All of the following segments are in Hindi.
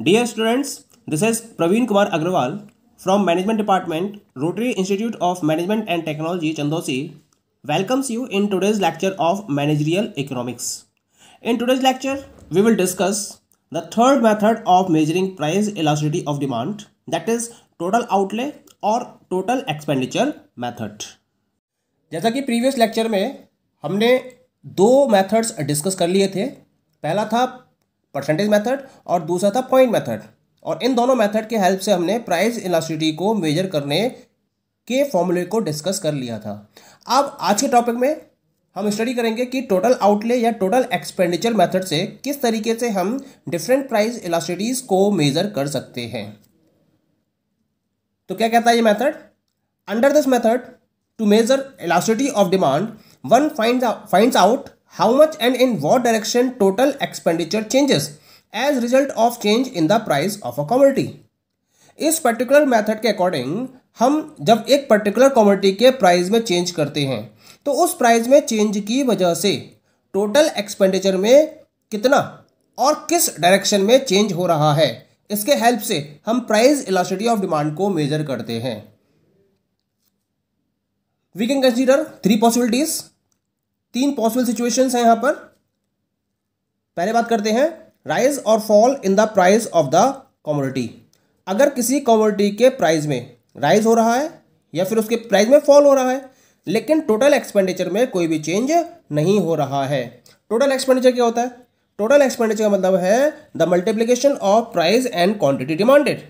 Dear students this is Praveen Kumar Agarwal from management department Rotary Institute of Management and Technology Chandausi welcomes you in today's lecture of managerial economics in today's lecture we will discuss the third method of measuring price elasticity of demand that is total outlay और टोटल एक्सपेंडिचर मैथड जैसा कि प्रीवियस लेक्चर में हमने दो मैथड्स डिस्कस कर लिए थे पहला था परसेंटेज मेथड और दूसरा था पॉइंट मेथड और इन दोनों मेथड के हेल्प से हमने प्राइस इलास्टिटी को मेजर करने के फॉर्मूले को डिस्कस कर लिया था अब आज के टॉपिक में हम स्टडी करेंगे कि टोटल आउटले या टोटल एक्सपेंडिचर मेथड से किस तरीके से हम डिफरेंट प्राइस इलास्टिटीज को मेजर कर सकते हैं तो क्या कहता है ये method under this method to measure elasticity of demand one find finds out how much and in what direction total expenditure changes as result of change in the price of a commodity इस पर्टिकुलर मेथड के अकॉर्डिंग हम जब एक पर्टिकुलर कॉमोडिटी के प्राइस में चेंज करते हैं तो उस प्राइस में चेंज की वजह से टोटल एक्सपेंडिचर में कितना और किस डायरेक्शन में चेंज हो रहा है इसके हेल्प से हम प्राइस इलास्टिटी ऑफ डिमांड को मेजर करते हैं we can consider three possibilities तीन पॉसिबल सिचुएशंस हैं यहां पर पहले बात करते हैं राइज और fall in the price of the commodity अगर किसी कॉमोडिटी के प्राइस में राइज हो रहा है या फिर उसके प्राइस में फॉल हो रहा है लेकिन टोटल एक्सपेंडिचर में कोई भी चेंज नहीं हो रहा है टोटल एक्सपेंडिचर क्या होता है टोटल एक्सपेंडिचर का मतलब है the multiplication of price and quantity demanded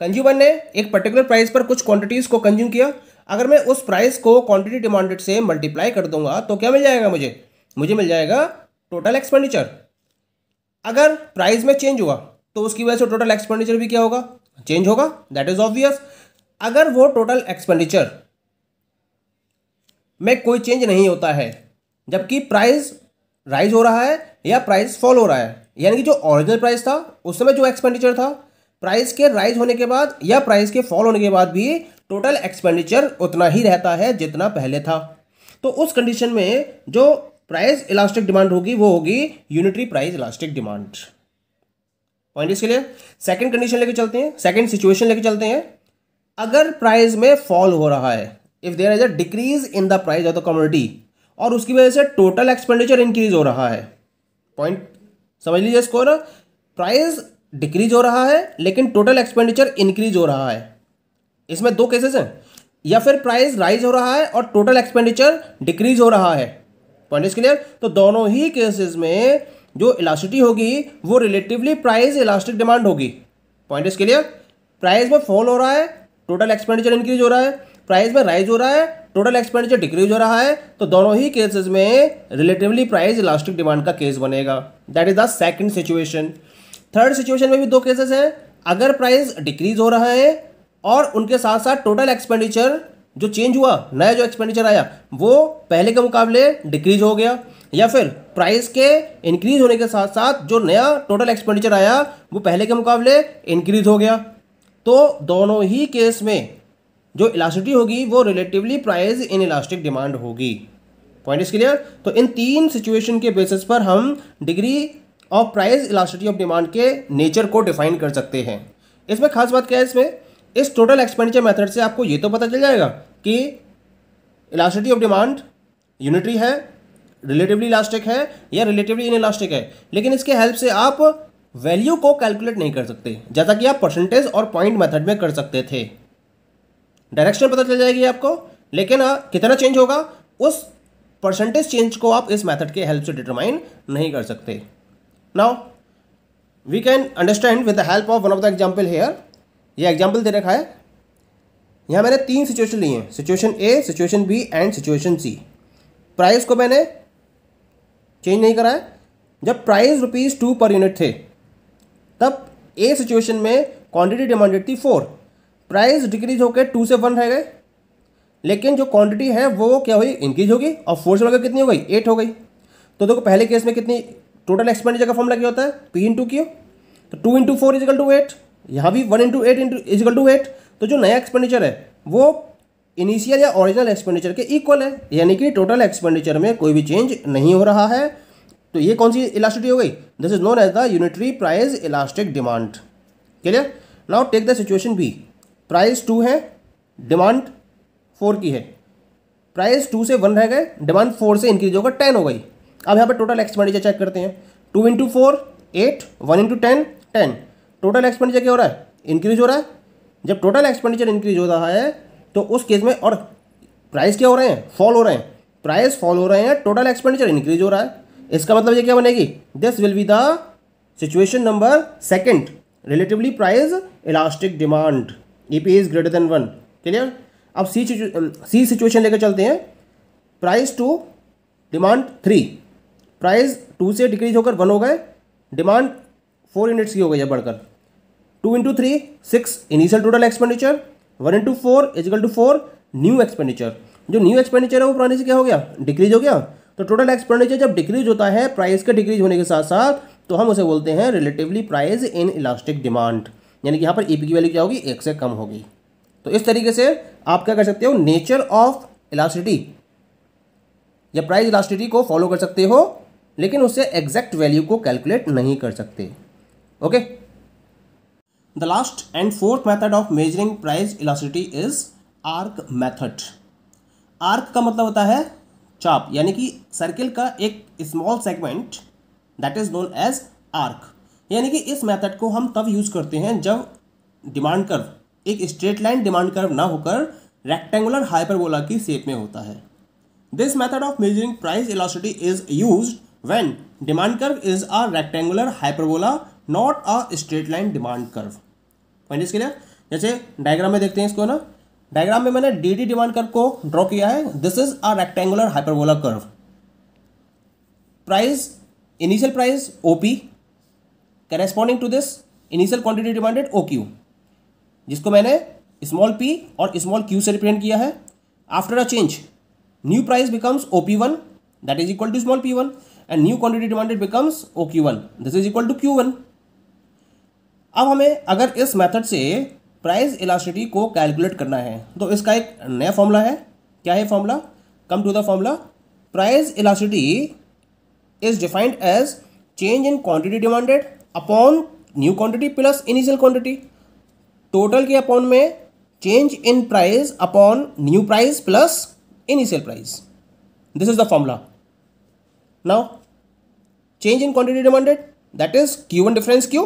consumer ने एक पर्टिकुलर प्राइस पर कुछ क्वांटिटीज को कंज्यूम किया अगर मैं उस प्राइस को क्वांटिटी डिमांडेड से मल्टीप्लाई कर दूंगा तो क्या मिल जाएगा मुझे मुझे मिल जाएगा टोटल एक्सपेंडिचर अगर प्राइस में चेंज हुआ तो उसकी वजह से टोटल एक्सपेंडिचर भी क्या होगा चेंज होगा दैट इज ऑब्वियस अगर वो टोटल एक्सपेंडिचर में कोई चेंज नहीं होता है जबकि प्राइस राइज हो रहा है या प्राइस फॉल हो रहा है यानी कि जो ओरिजिनल प्राइस था उस समय जो एक्सपेंडिचर था प्राइस के राइज होने के बाद या प्राइस के फॉल होने के बाद भी टोटल एक्सपेंडिचर उतना ही रहता है जितना पहले था तो उस कंडीशन में जो प्राइस इलास्टिक डिमांड होगी वो होगी unitary price elastic demand point इसके लिए सेकेंड कंडीशन लेके चलते हैं सेकेंड सिचुएशन लेके चलते हैं अगर प्राइस में फॉल हो रहा है if there is a decrease in the price of the commodity और उसकी वजह से टोटल एक्सपेंडिचर इंक्रीज हो रहा है पॉइंट समझ लीजिए इसको ना प्राइस डिक्रीज हो रहा है लेकिन टोटल एक्सपेंडिचर इंक्रीज हो रहा है इसमें दो केसेस हैं या फिर प्राइस राइज हो रहा है और टोटल एक्सपेंडिचर डिक्रीज हो रहा है पॉइंट इज क्लियर तो दोनों ही केसेस में जो इलास्टिटी होगी वो रिलेटिवली प्राइस इलास्टिक डिमांड होगी पॉइंट इज क्लियर प्राइस में फॉल हो रहा है टोटल एक्सपेंडिचर इंक्रीज हो रहा है प्राइस में राइज हो रहा है टोटल एक्सपेंडिचर डिक्रीज हो रहा है तो दोनों ही केसेस में रिलेटिवली प्राइस इलास्टिक डिमांड का केस बनेगा that is the second situation third situation में भी दो केसेस हैं अगर प्राइस डिक्रीज हो रहा है और उनके साथ साथ टोटल एक्सपेंडिचर जो चेंज हुआ नया जो एक्सपेंडिचर आया वो पहले के मुकाबले डिक्रीज हो गया या फिर प्राइस के इंक्रीज होने के साथ साथ जो नया टोटल एक्सपेंडिचर आया वो पहले के मुकाबले इंक्रीज हो गया तो दोनों ही केस में जो इलास्टिटी होगी वो relatively price inelastic demand होगी पॉइंट इज क्लियर तो इन तीन सिचुएशन के बेसिस पर हम डिग्री और प्राइस इलास्टिटी ऑफ डिमांड के नेचर को डिफाइन कर सकते हैं इसमें खास बात क्या है इसमें इस टोटल एक्सपेंडिचर मेथड से आपको ये तो पता चल जाएगा कि इलास्टिटी ऑफ डिमांड यूनिटरी है रिलेटिवली इलास्टिक है या रिलेटिवली इन इलास्टिक है लेकिन इसके हेल्प से आप वैल्यू को कैलकुलेट नहीं कर सकते जैसा कि आप परसेंटेज और पॉइंट मेथड में कर सकते थे डायरेक्शन पता चल जाएगी आपको लेकिन कितना चेंज होगा उस परसेंटेज चेंज को आप इस मेथड के हेल्प से डिटरमाइन नहीं कर सकते now we can understand with the help of one of the example here ये एग्जाम्पल दे रखा है यहाँ मैंने तीन सिचुएशन लिए हैं situation A situation B and situation C price को मैंने चेंज नहीं करा है जब price rupees two per unit थे तब ए सिचुएशन में क्वांटिटी डिमांडेड थी फोर प्राइस डिक्रीज होकर टू से वन रह गए लेकिन जो क्वांटिटी है वो क्या हुई इंक्रीज होगी और फोर से बढ़कर कितनी हो गई एट हो गई तो देखो पहले केस में कितनी टोटल एक्सपेंडिचर का फॉर्म लगे होता है पी इंटू क्यू तो two into four equal to eight यहाँ भी one into eight into equal to eight तो जो नया एक्सपेंडिचर है वो इनिशियल या ओरिजिनल एक्सपेंडिचर के इक्वल है यानी कि टोटल एक्सपेंडिचर में कोई भी चेंज नहीं हो रहा है तो ये कौन सी इलास्टिटी हो गई this is known as the unitary price elastic demand clear now take the situation B price two है डिमांड फोर की है प्राइस टू से वन रह गए डिमांड फोर से इंक्रीज होकर टेन हो गई अब यहाँ पर टोटल एक्सपेंडिचर चेक करते हैं two into four eight one into ten ten total expenditure क्या हो रहा है इंक्रीज हो रहा है जब टोटल एक्सपेंडिचर इंक्रीज हो रहा है तो उस केस में और प्राइस क्या हो रहे हैं फॉल हो रहे हैं प्राइस फॉल हो रहे हैं टोटल एक्सपेंडिचर इंक्रीज हो रहा है इसका मतलब ये क्या बनेगी this will be the situation number second relatively price elastic demand E P is greater than one clear अब सी सी सिचुएशन लेकर चलते हैं price two demand three price two से डिक्रीज होकर वन हो गए डिमांड फोर यूनिट्स की हो गई है बढ़कर two into three six initial total expenditure one into four equal to four new expenditure जो न्यू एक्सपेंडिचर है वो पुराने से क्या हो गया डिक्रीज हो गया तो टोटल एक्सपेंडिचर जब डिक्रीज होता है प्राइस के डिक्रीज होने के साथ साथ तो हम उसे बोलते हैं relatively price inelastic demand यानी कि यहाँ पर ई e की वैल्यू क्या होगी एक से कम होगी तो इस तरीके से आप क्या कर सकते हो नेचर ऑफ इलास्टिटी या प्राइस इलास्टिटी को फॉलो कर सकते हो लेकिन उससे एग्जैक्ट वैल्यू को कैलकुलेट नहीं कर सकते okay the last and fourth method of measuring price elasticity is arc method arc का मतलब होता है चाप यानी कि सर्किल का एक small segment that is known as arc यानी कि इस मेथड को हम तब यूज़ करते हैं जब डिमांड कर्व एक स्ट्रेट लाइन डिमांड कर्व ना होकर रेक्टेंगुलर हाइपरबोला की शेप में होता है this method of measuring price elasticity is used when demand curve is a rectangular hyperbola not a straight line demand curve point इसके लिए जैसे डायग्राम में देखते हैं इसको ना डायग्राम में मैंने डी डी डिमांड कर्व को ड्रॉ किया है this is a rectangular hyperbola curve price initial price P corresponding to this initial quantity demanded O Q जिसको मैंने स्मॉल पी और स्मॉल क्यू से रिप्रेजेंट किया है after a change new price becomes O P one that is equal to small P one and new quantity demanded becomes O Q one this is equal to Q one अब हमें अगर इस मेथड से प्राइस इलास्टिटी को कैलकुलेट करना है तो इसका एक नया फॉर्मूला है क्या है formula come to the formula price elasticity is defined as change in quantity demanded upon new quantity plus initial quantity total के अपॉन में change in price upon new price plus initial price this is the formula Now, change in quantity demanded that is Q1 difference Q,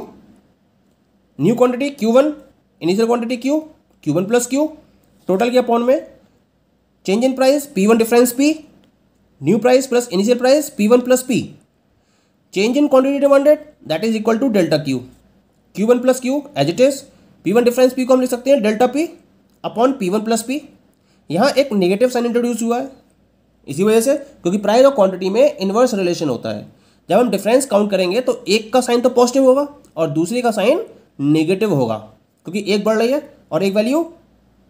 new quantity Q1, initial quantity Q, Q1 plus Q, total के अपॉन में change in price P one difference P new price plus initial price P one plus P change in quantity demanded that is equal to delta Q Q one plus Q as it is P one difference P को हम लिख सकते हैं delta P upon P one plus P यहाँ एक नेगेटिव साइन इंट्रोड्यूस हुआ है इसी वजह से क्योंकि प्राइस और क्वांटिटी में इन्वर्स रिलेशन होता है जब हम डिफरेंस काउंट करेंगे तो एक का साइन तो पॉजिटिव होगा और दूसरे का साइन नेगेटिव होगा क्योंकि एक बढ़ रही है और एक वैल्यू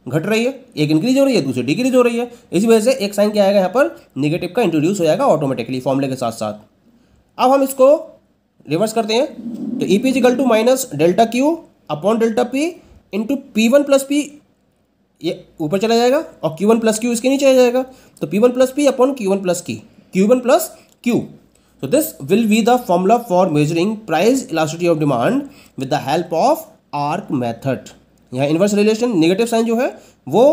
घट रही है एक इंक्रीज हो रही है दूसरी डिक्रीज हो रही है इसी वजह से एक साइन क्या आएगा यहाँ पर निगेटिव का इंट्रोड्यूस हो जाएगा ऑटोमेटिकली फॉर्मूले के साथ साथ अब हम इसको रिवर्स करते हैं तो E P equal to minus delta Q upon delta P into P one plus P ये ऊपर चला जाएगा और क्यू वन प्लस क्यू इसके नीचे आ जाएगा तो P one plus P upon Q one plus की Q one plus Q so this will be the formula for measuring price elasticity of demand with the help of arc method यहाँ इन्वर्स रिलेशन नेगेटिव साइन जो है वो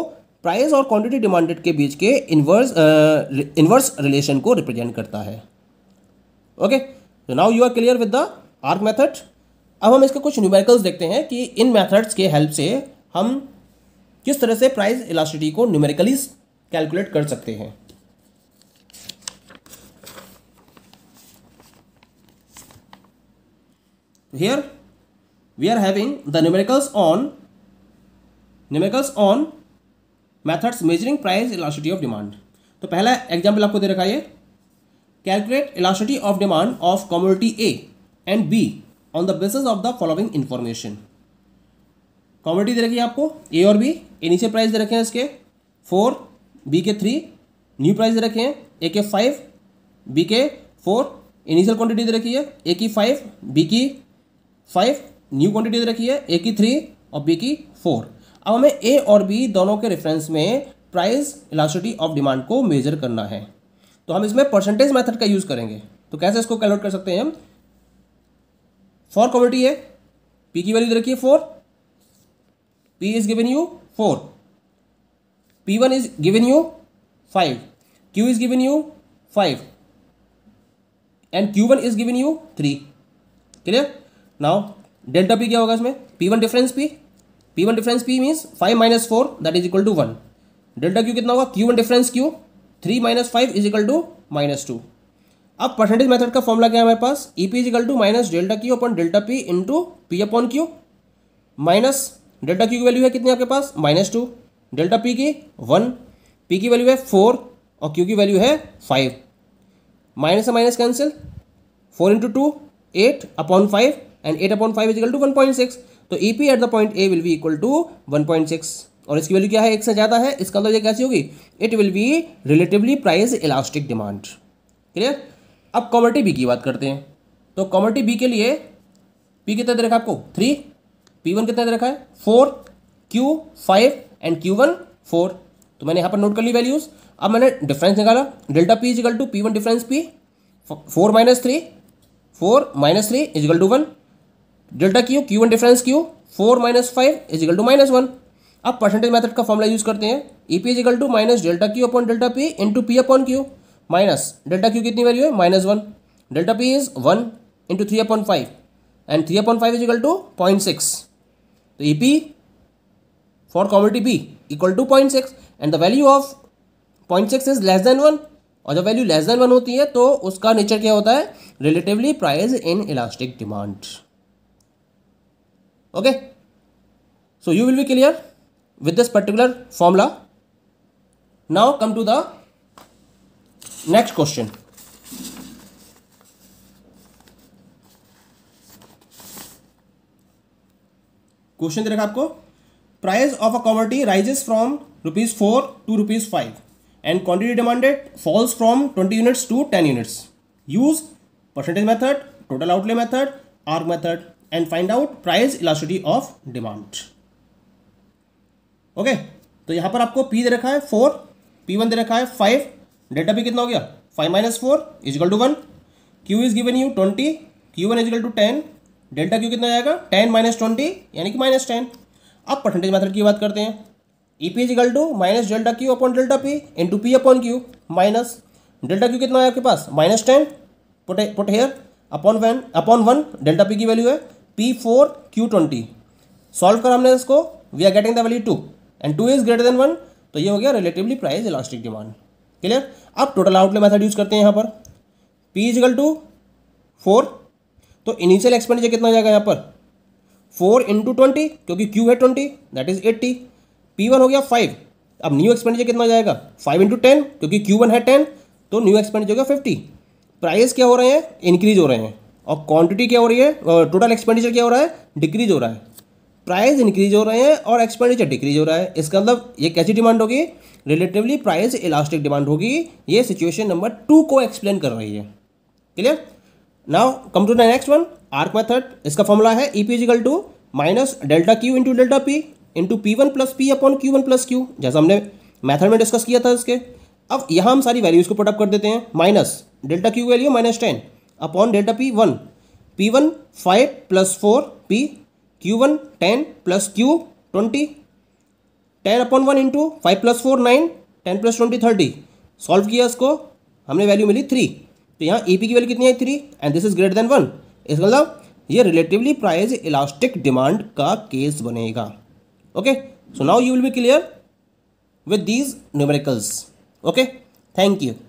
प्राइस और क्वांटिटी डिमांडेड के बीच के इन्वर्स इन्वर्स रिलेशन को रिप्रेजेंट करता है okay so now you are clear with the arc method अब हम इसके कुछ न्यूमेरिकल्स देखते हैं कि इन मैथड्स के हेल्प से हम किस तरह से प्राइस इलास्टिटी को न्यूमेरिकली कैलकुलेट कर सकते हैं here we are having the numericals on numericals on methods measuring price elasticity of demand तो पहला एग्जाम्पल आपको दे रखा है calculate elasticity of demand of commodity A and B on the basis of the following information commodity दे रखी है आपको ए और बी इनिशियल प्राइस दे रखे हैं इसके फोर बी के थ्री न्यू प्राइस दे रखे हैं ए के फाइव बी के फोर इनिशियल क्वांटिटी दे रखी है ए की फाइव बी की फाइव न्यू क्वांटिटी दे रखी है ए की थ्री और बी की फोर अब हमें ए और बी दोनों के रेफरेंस में प्राइस इलास्टिटी ऑफ डिमांड को मेजर करना है तो हम इसमें परसेंटेज मेथड का यूज़ करेंगे तो कैसे इसको कैलकुलेट कर सकते हैं हम फॉर कॉमोडिटी है पी की वैल्यू दे रखी है four P is given you four. P one is given you five. Q is given you five. And Q one is given you three. Clear? Now, delta P क्या होगा इसमें? P one difference P. P one difference P means five minus four that is equal to one. Delta Q कितना होगा? Q one difference Q. 3 minus 5 is equal to minus 2. अब परसेंटेज मेथड का फॉर्मूला क्या है हमारे पास E P equal to minus delta Q upon delta P into P upon Q minus delta Q की वैल्यू है कितनी आपके पास माइनस टू डेल्टा पी की वन पी की वैल्यू है फोर और क्यू की वैल्यू है फाइव माइनस से minus cancel four into two eight upon five and eight upon five equal to one point six तो E P at the point A will be equal to one point six और इसकी वैल्यू क्या है एक से ज़्यादा है इसका मतलब ये कैसी होगी it will be relatively price elastic demand clear अब कॉमर्टी बी की बात करते हैं तो कॉमर्टी बी के लिए पी कितना दे रखा आपको थ्री पी वन कितना दे रखा है four Q five and Q one four तो मैंने यहाँ पर नोट कर ली वैल्यूज अब मैंने डिफरेंस निकाला delta P equal to P one difference P four minus three four minus three equal to one delta Q Q one difference Q four minus five equal to minus one अब परसेंटेज मेथड का फॉर्मला यूज करते हैं E P equal to minus delta Q upon delta P into P upon Q minus delta Q कितनी वैल्यू है minus one delta P is one into three upon five and three upon five equal to point six तो A P for commodity B equal to point six and the value of point six is less than one और जब वैल्यू लेस देन वन होती है तो उसका नेचर क्या होता है relatively price inelastic demand okay so you will be clear with this particular formula now come to the next question question दे रखा आपको price of a commodity rises from rupees four to rupees five and quantity demanded falls from twenty units to ten units use percentage method total outlay method arc method and find out price elasticity of demand okay तो यहां पर आपको पी दे रखा है फोर पी वन दे रखा है फाइव डेटा पी कितना हो गया five minus four equal to one Q is given you twenty Q one equal to ten delta Q कितना जाएगा टेन माइनस ट्वेंटी यानी कि माइनस टेन अब परसेंटेज मेथड की बात करते हैं E P equal to minus delta Q upon delta P into P upon Q minus delta Q कितना है आपके पास minus ten put here upon one upon one delta P की वैल्यू है P four Q twenty solve कर हमने इसको we are getting the value two and two is greater than one तो ये हो गया relatively price elastic demand clear अब टोटल आउटले मैथड यूज करते हैं यहाँ पर पी इजिकल टू फोर तो इनिशियल एक्सपेंडिचर कितना जाएगा यहाँ पर फोर इंटू ट्वेंटी क्योंकि क्यू है twenty that is eighty P one हो गया फाइव अब न्यू एक्सपेंडिचर कितना जाएगा फाइव इंटू टेन क्योंकि क्यू वन है टेन तो न्यू एक्सपेंडिचर हो गया फिफ्टी प्राइस क्या हो रहे हैं इंक्रीज हो रहे हैं और क्वांटिटी क्या हो रही है टोटल एक्सपेंडिचर क्या हो रहा है डिक्रीज हो रहा है प्राइस इंक्रीज हो रहे हैं और एक्सपेंडिचर डिक्रीज हो रहा है इसका मतलब ये कैसी डिमांड होगी रिलेटिवली प्राइस इलास्टिक डिमांड होगी ये सिचुएशन नंबर टू को एक्सप्लेन कर रही है clear now come to the next one arc method इसका फॉर्मूला है E P equal to minus delta Q into delta P into P one plus P upon Q one plus Q जैसा हमने मैथड में डिस्कस किया था इसके अब यहाँ हम सारी वैल्यूज़ को पुटअप कर देते हैं minus delta Q value minus ten upon delta P one P one five plus four P Q one ten plus Q twenty ten upon one into five plus four nine ten plus twenty thirty solve किया इसको हमने वैल्यू मिली थ्री तो यहाँ ई e की वैल्यू कितनी है three and this is greater than one इस मतलब ये रिलेटिवली प्राइज इलास्टिक डिमांड का केस बनेगा okay so now you will be clear with these numericals okay thank you